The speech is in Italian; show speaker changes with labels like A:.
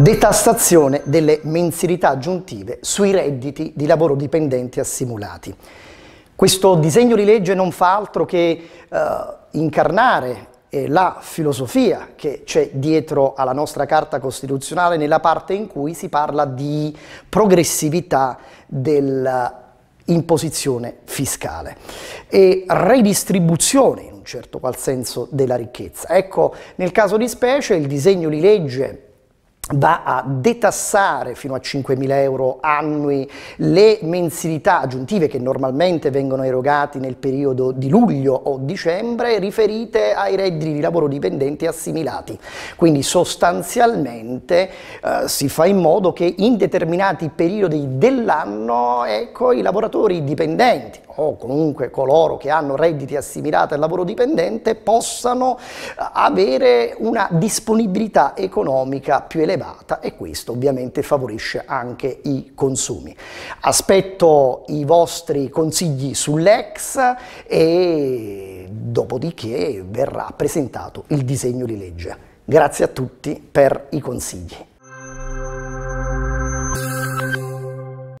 A: Detassazione delle mensilità aggiuntive sui redditi di lavoro dipendenti assimilati. Questo disegno di legge non fa altro che eh, incarnare eh, la filosofia che c'è dietro alla nostra Carta Costituzionale nella parte in cui si parla di progressività dell'imposizione fiscale e redistribuzione in un certo qual senso della ricchezza. Ecco, nel caso di specie il disegno di legge va a detassare fino a 5.000 euro annui le mensilità aggiuntive che normalmente vengono erogati nel periodo di luglio o dicembre riferite ai redditi di lavoro dipendenti assimilati. Quindi sostanzialmente eh, si fa in modo che in determinati periodi dell'anno ecco, i lavoratori dipendenti o comunque coloro che hanno redditi assimilati al lavoro dipendente possano avere una disponibilità economica più elevata elevata e questo ovviamente favorisce anche i consumi. Aspetto i vostri consigli sull'ex e dopodiché verrà presentato il disegno di legge. Grazie a tutti per i consigli.